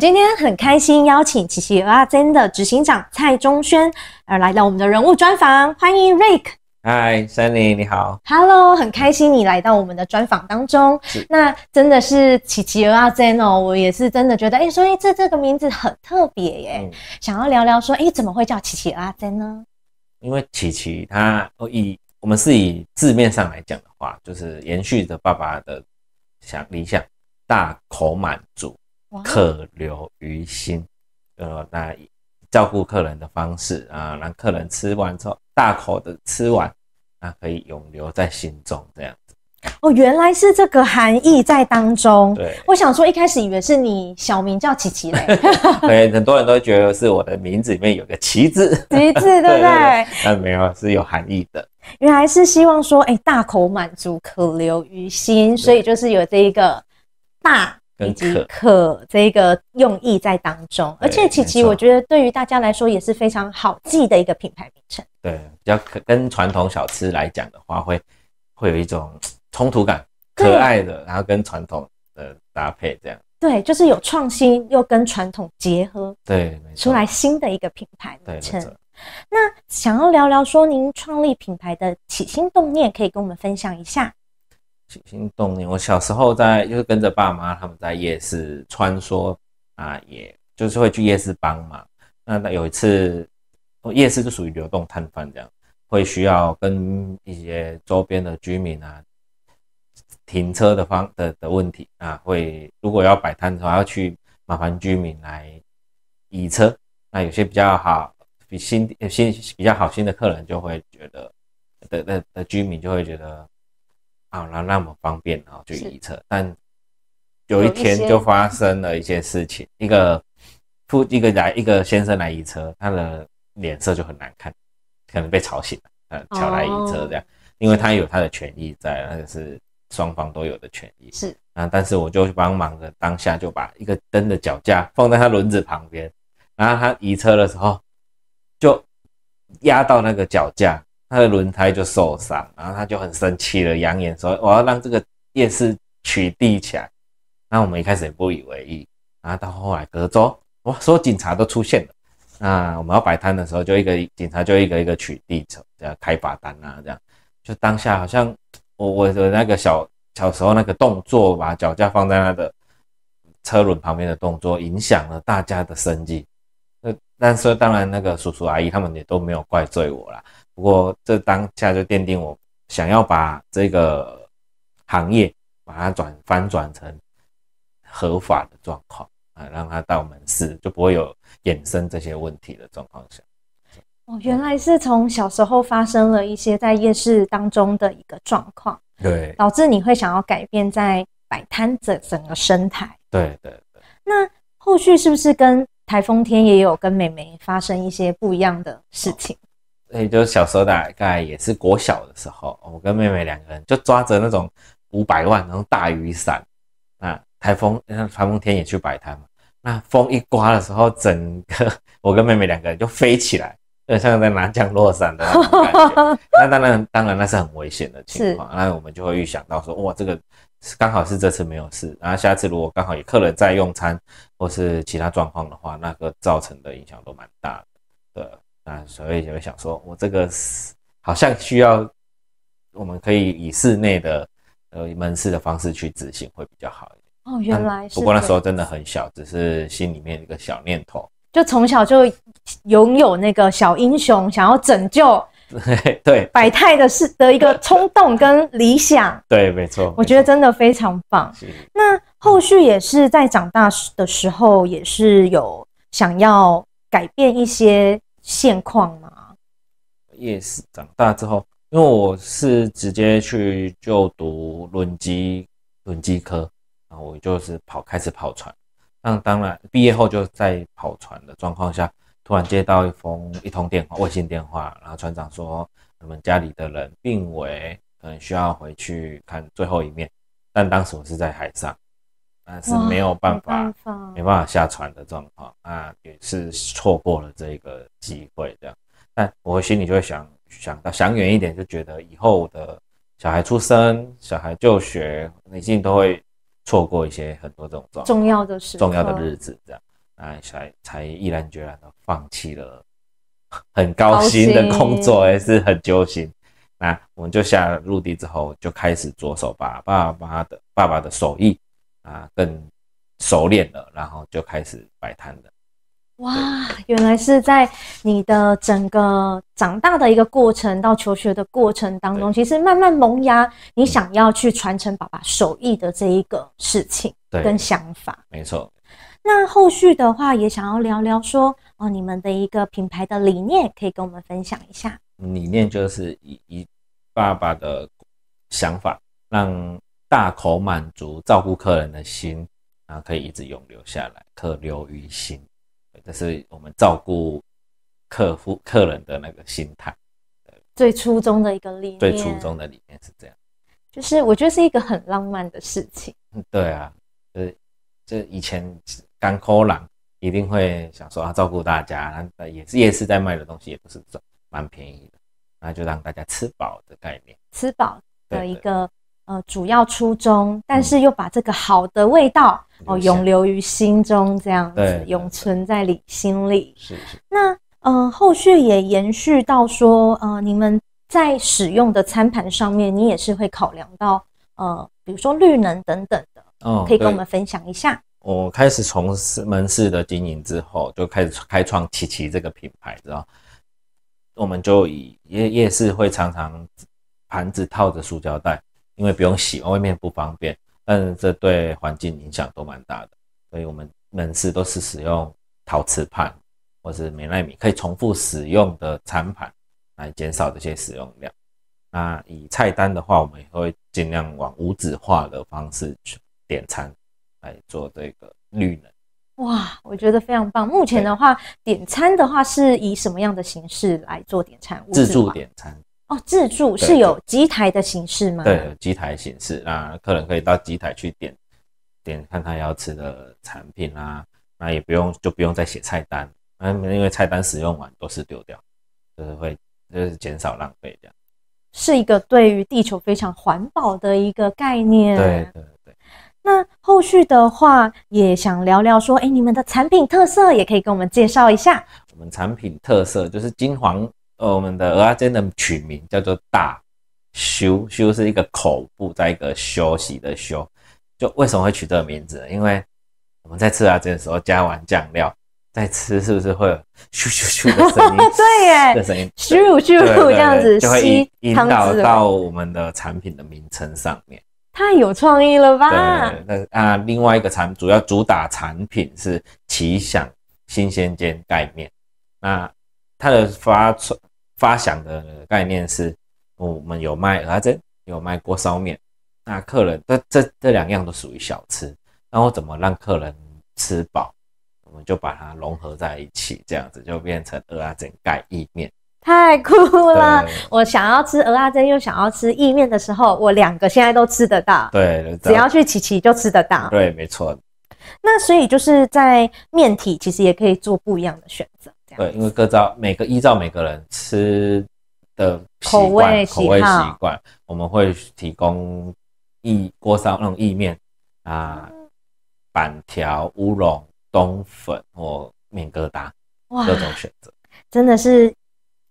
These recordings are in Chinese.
今天很开心邀请琪琪阿珍的执行长蔡宗轩，而来到我们的人物专访，欢迎 Rake。嗨，森尼，你好。Hello，很开心你来到我们的专访当中。那真的是琪琪阿珍哦，我也是真的觉得，哎，所以这这个名字很特别耶，想要聊聊说，哎，怎么会叫琪琪阿珍呢？因为琪琪他以我们是以字面上来讲的话，就是延续着爸爸的想理想，大口满足。可留于心，呃，那照顾客人的方式啊，让客人吃完之后大口的吃完，那可以永留在心中，这样子。哦，原来是这个含义在当中。对，我想说一开始以为是你小名叫琪琪呢，对，很多人都觉得是我的名字里面有个“琪”字，“琪”字 对不对？但没有，是有含义的。原来是希望说，哎，大口满足可留于心，所以就是有这一个大。以及可这个用意在当中，而且琪琪，我觉得对于大家来说也是非常好记的一个品牌名称。对，比较可跟传统小吃来讲的话，会会有一种冲突感，可爱的，然后跟传统的搭配这样。对，就是有创新又跟传统结合，对，出来新的一个品牌名称。那想要聊聊说您创立品牌的起心动念，可以跟我们分享一下。心心动念，我小时候在就是跟着爸妈，他们在夜市穿梭啊，也就是会去夜市帮忙。那有一次，夜市就属于流动摊贩这样，会需要跟一些周边的居民啊停车的方的的问题啊，会如果要摆摊的话，要去麻烦居民来移车。那有些比较好、比新新比较好心的客人，就会觉得的的的居民就会觉得。啊，那那么方便，然后就移车。但有一天就发生了一些事情，一个夫一个来一个先生来移车，他的脸色就很难看，可能被吵醒了。呃，巧来移车这样，因为他有他的权益在，那个是双方都有的权益。是啊，但是我就帮忙的，当下就把一个灯的脚架放在他轮子旁边，然后他移车的时候就压到那个脚架。他的轮胎就受伤，然后他就很生气了，扬言说：“我要让这个夜市取缔起来。”那我们一开始也不以为意，然后到后来隔周，哇，所有警察都出现了。那我们要摆摊的时候，就一个警察就一个一个取缔，这样开罚单啊，这样。就当下好像我我的那个小小时候那个动作，把脚架放在那个车轮旁边的动作，影响了大家的生计。那但是当然，那个叔叔阿姨他们也都没有怪罪我啦。不过，这当下就奠定我想要把这个行业把它转翻转成合法的状况啊，让它到门市就不会有衍生这些问题的状况下。哦，原来是从小时候发生了一些在夜市当中的一个状况，对，导致你会想要改变在摆摊整整个生态。对对对。那后续是不是跟台风天也有跟美眉发生一些不一样的事情？所以就是小时候，大概也是国小的时候，我跟妹妹两个人就抓着那种五百万那种大雨伞，啊，台风像台风天也去摆摊嘛。那风一刮的时候，整个我跟妹妹两个人就飞起来，就像在拿降落伞的那种感觉。那当然，当然那是很危险的情况。那我们就会预想到说，哇，这个刚好是这次没有事。然后下次如果刚好有客人在用餐或是其他状况的话，那个造成的影响都蛮大的。对。啊，所以就会想说，我这个好像需要，我们可以以室内的呃门市的方式去执行会比较好一点哦。原来是，不过那时候真的很小，只是心里面一个小念头，就从小就拥有那个小英雄想要拯救对百态的事的一个冲动跟理想。对，没错，我觉得真的非常棒。那后续也是在长大的时候，也是有想要改变一些。现况吗也是长大之后，因为我是直接去就读轮机轮机科，然后我就是跑开始跑船。那当然，毕业后就在跑船的状况下，突然接到一封一通电话卫星电话，然后船长说我们家里的人病危，可能需要回去看最后一面。但当时我是在海上。那是没有办法，没办法下船的状况，那也是错过了这个机会，这样。但我心里就会想，想到想远一点，就觉得以后的小孩出生、小孩就学，一定都会错过一些很多这种重重要的事、重要的日子，这样，啊，才才毅然决然的放弃了，很高薪的工作，也是很揪心。那我们就下入地之后，就开始着手把爸爸的爸爸的手艺。啊，更熟练了，然后就开始摆摊了。哇，原来是在你的整个长大的一个过程到求学的过程当中，其实慢慢萌芽，你想要去传承爸爸手艺的这一个事情跟想法。没错。那后续的话，也想要聊聊说哦，你们的一个品牌的理念，可以跟我们分享一下。理念就是以以爸爸的想法让。大口满足，照顾客人的心然后可以一直永留下来，客留于心。这是我们照顾客户、客人的那个心态，最初中的一个理，念，最初中的理念是这样。就是我觉得是一个很浪漫的事情。对啊，就是这以前干扣冷一定会想说啊，照顾大家，那也是夜市在卖的东西，也不是蛮便宜的，那就让大家吃饱的概念，吃饱的一个。呃，主要初衷，但是又把这个好的味道哦，永留于心中，这样子，永存在里心里。是是。那呃，后续也延续到说，呃，你们在使用的餐盘上面，你也是会考量到呃，比如说绿能等等的，嗯，可以跟我们分享一下。我开始从事门市的经营之后，就开始开创琪琪这个品牌，知道我们就以夜夜市会常常盘子套着塑胶袋。因为不用洗，外面不方便，但是这对环境影响都蛮大的，所以我们门市都是使用陶瓷盘或是美耐米可以重复使用的餐盘来减少这些使用量。那以菜单的话，我们也会尽量往无纸化的方式去点餐来做这个绿能。哇，我觉得非常棒。目前的话，点餐的话是以什么样的形式来做点餐？自助点餐。哦，自助是有机台的形式吗？对，机台形式，那客人可以到机台去点点看他要吃的产品啊，那也不用就不用再写菜单，嗯，因为菜单使用完都是丢掉，就是会就是减少浪费这样，是一个对于地球非常环保的一个概念。对对对。那后续的话也想聊聊说，哎，你们的产品特色也可以跟我们介绍一下。我们产品特色就是金黄。我们的鹅鸭胗的取名叫做“大修”，修是一个口部，在一个休息的修。就为什么会取这个名字？因为我们在吃阿珍的时候，加完酱料再吃，是不是会有咻咻咻的声音？对，耶，的声音咻咻咻这样子，就会引导到我们的产品的名称上面。太有创意了吧？对，那啊，另外一个产主要主打产品是奇想新鲜煎盖面，那它的发出。发想的概念是，我们有卖鹅阿有卖锅烧面，那客人这这这两样都属于小吃。那我怎么让客人吃饱？我们就把它融合在一起，这样子就变成鹅阿珍盖意面，太酷了！我想要吃鹅阿珍，又想要吃意面的时候，我两个现在都吃得到。对，只要去琪琪就吃得到。对，没错那所以就是在面体，其实也可以做不一样的选择。对，因为各照每个依照每个人吃的口味口味习惯，我们会提供意锅烧那种意面啊、板条、乌龙、冬粉或面疙瘩，哇，各种选择，真的是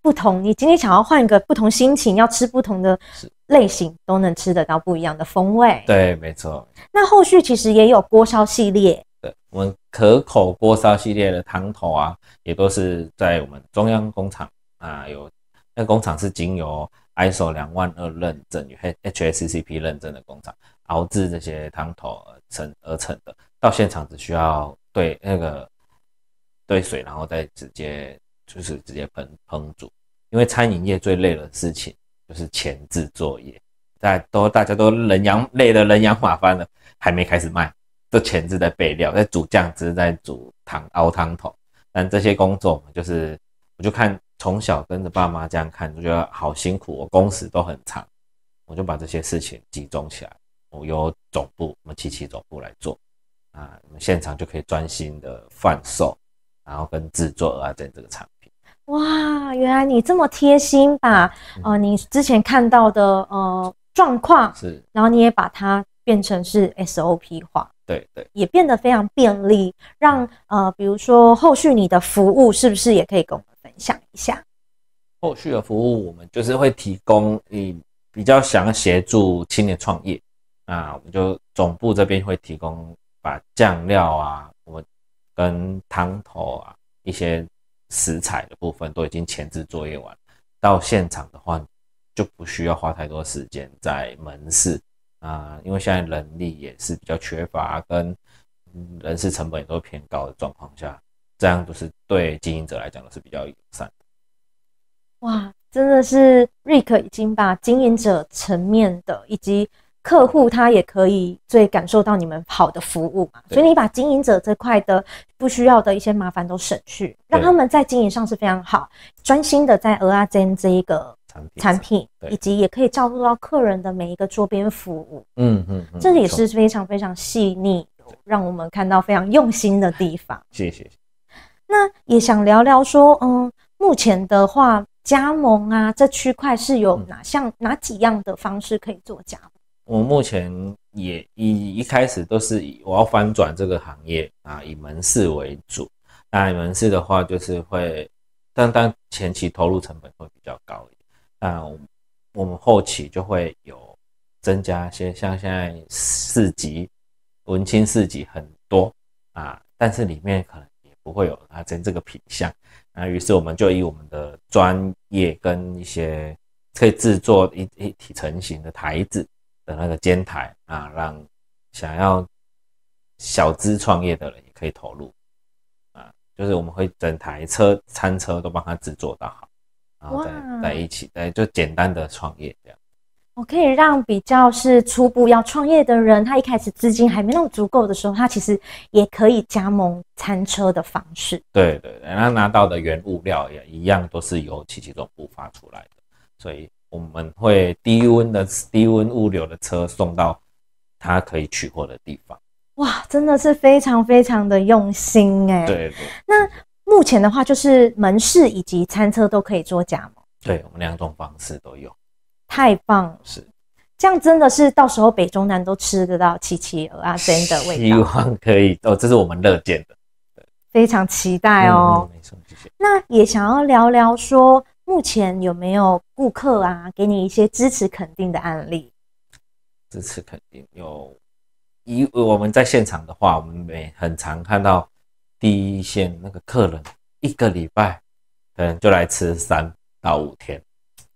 不同。你今天想要换一个不同心情，要吃不同的类型，都能吃得到不一样的风味。对，没错。那后续其实也有锅烧系列。我们可口锅烧系列的汤头啊，也都是在我们中央工厂啊，有那工厂是经由 I S O 两万二认证与 H H C C P 认证的工厂熬制这些汤头成而成的。到现场只需要兑那个兑水，然后再直接就是直接烹烹煮。因为餐饮业最累的事情就是前置作业，大都大家都人仰累得人仰马翻了，还没开始卖。这前置在备料，在煮酱汁，在煮汤熬汤头，但这些工作嘛，就是我就看从小跟着爸妈这样看，我觉得好辛苦，我工时都很长，我就把这些事情集中起来，我由总部，我们七七总部来做啊，我们现场就可以专心的贩售，然后跟制作啊，在这个产品。哇，原来你这么贴心吧？啊，你之前看到的呃状况是，然后你也把它变成是 SOP 化。对对，也变得非常便利，让呃，比如说后续你的服务是不是也可以跟我们分享一下？后续的服务我们就是会提供，你比较想要协助青年创业啊，我们就总部这边会提供把酱料啊，我们跟汤头啊一些食材的部分都已经前置作业完，到现场的话就不需要花太多时间在门市。啊，因为现在人力也是比较缺乏，跟人事成本也都偏高的状况下，这样都是对经营者来讲都是比较友善的。哇，真的是 Rick 已经把经营者层面的以及客户他也可以最感受到你们好的服务嘛，所以你把经营者这块的不需要的一些麻烦都省去，让他们在经营上是非常好，专心的在 r a n 这一个。产品以及也可以照顾到客人的每一个桌边服务，嗯嗯，这也是非常非常细腻，让我们看到非常用心的地方。谢谢。那也想聊聊说，嗯，目前的话，加盟啊，这区块是有哪些哪几样的方式可以做加盟？我目前也一一开始都是以我要翻转这个行业啊，以门市为主。那门市的话，就是会但当前期投入成本会比较高。啊，我们后期就会有增加一些，像现在四级文青四级很多啊，但是里面可能也不会有阿珍这个品相。那于是我们就以我们的专业跟一些可以制作一一体成型的台子的那个监台啊，让想要小资创业的人也可以投入啊，就是我们会整台车餐车都帮他制作到好。哇，在一起，在就简单的创业这样，我可以让比较是初步要创业的人，他一开始资金还没那么足够的时候，他其实也可以加盟餐车的方式。对对，然后拿到的原物料也一样都是由七七总部发出来的，所以我们会低温的低温物流的车送到他可以取货的地方。哇，真的是非常非常的用心哎。对，那。目前的话，就是门市以及餐车都可以做加盟。对我们两种方式都有，太棒！了！是这样，真的是到时候北中南都吃得到七七鹅啊，真的味道。希望可以哦，这是我们乐见的。非常期待哦。没错，谢谢。那也想要聊聊说，目前有没有顾客啊，给你一些支持肯定的案例？支持肯定有，以我们在现场的话，我们每很常看到。第一线那个客人一个礼拜，可能就来吃三到五天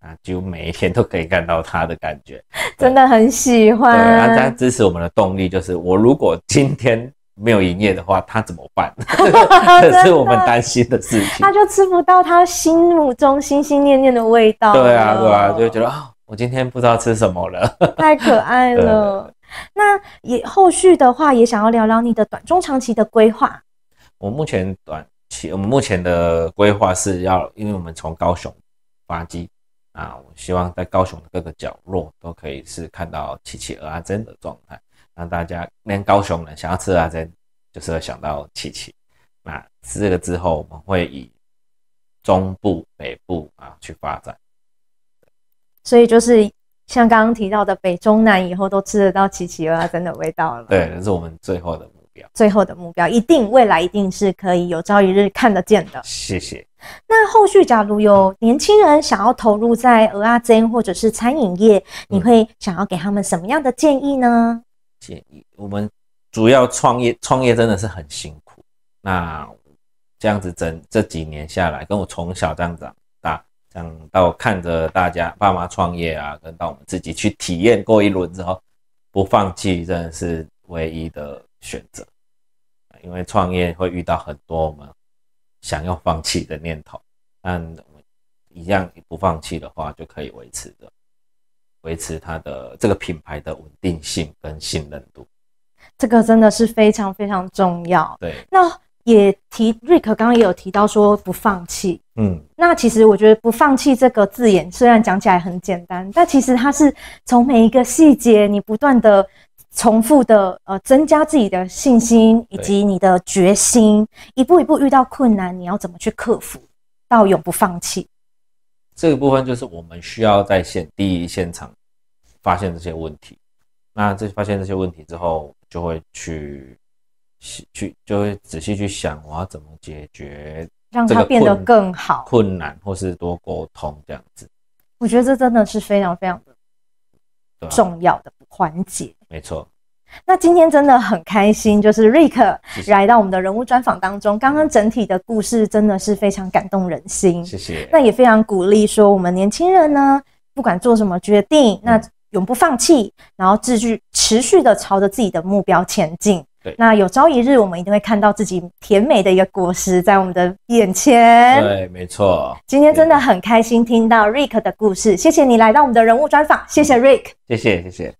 啊，几乎每一天都可以看到他的感觉，真的很喜欢。然后他支持我们的动力就是，我如果今天没有营业的话，他怎么办？这是我们担心的事情。他就吃不到他心目中心心念念的味道。对啊，对啊，就觉得啊，我今天不知道吃什么了，太可爱了。那也后续的话，也想要聊聊你的短、中、长期的规划。我目前短期，我们目前的规划是要，因为我们从高雄发机啊，我希望在高雄的各个角落都可以是看到奇奇阿珍的状态，让大家连高雄人想要吃阿珍，就是想到奇奇。那吃个之后，我们会以中部、北部啊去发展。所以就是像刚刚提到的北中南，以后都吃得到奇奇阿珍的味道了。对，这是我们最后的。最后的目标一定未来一定是可以有朝一日看得见的。谢谢。那后续假如有年轻人想要投入在鹅啊煎或者是餐饮业，你会想要给他们什么样的建议呢？建议我们主要创业，创业真的是很辛苦。那这样子整这几年下来，跟我从小这样长大，这样到看着大家爸妈创业啊，跟到我们自己去体验过一轮之后，不放弃真的是唯一的。选择，因为创业会遇到很多我们想要放弃的念头，但一样不放弃的话，就可以维持的维持它的这个品牌的稳定性跟信任度。这个真的是非常非常重要。对，那也提瑞克刚刚也有提到说不放弃，嗯，那其实我觉得不放弃这个字眼，虽然讲起来很简单，但其实它是从每一个细节你不断的。重复的，呃，增加自己的信心以及你的决心，一步一步遇到困难，你要怎么去克服，到永不放弃。这个部分就是我们需要在现第一现场发现这些问题，那这发现这些问题之后，就会去去就会仔细去想，我要怎么解决，让它变得更好，困难或是多沟通这样子。我觉得这真的是非常非常的重要的。缓解，没错。那今天真的很开心，就是 Ric 来到我们的人物专访当中。刚刚整体的故事真的是非常感动人心，谢谢。那也非常鼓励说，我们年轻人呢，不管做什么决定，那永不放弃，然后继续持续的朝着自己的目标前进。对，那有朝一日，我们一定会看到自己甜美的一个果实在我们的眼前。对，没错。今天真的很开心听到 Ric 的故事，谢谢你来到我们的人物专访，谢谢 Ric，谢谢谢谢。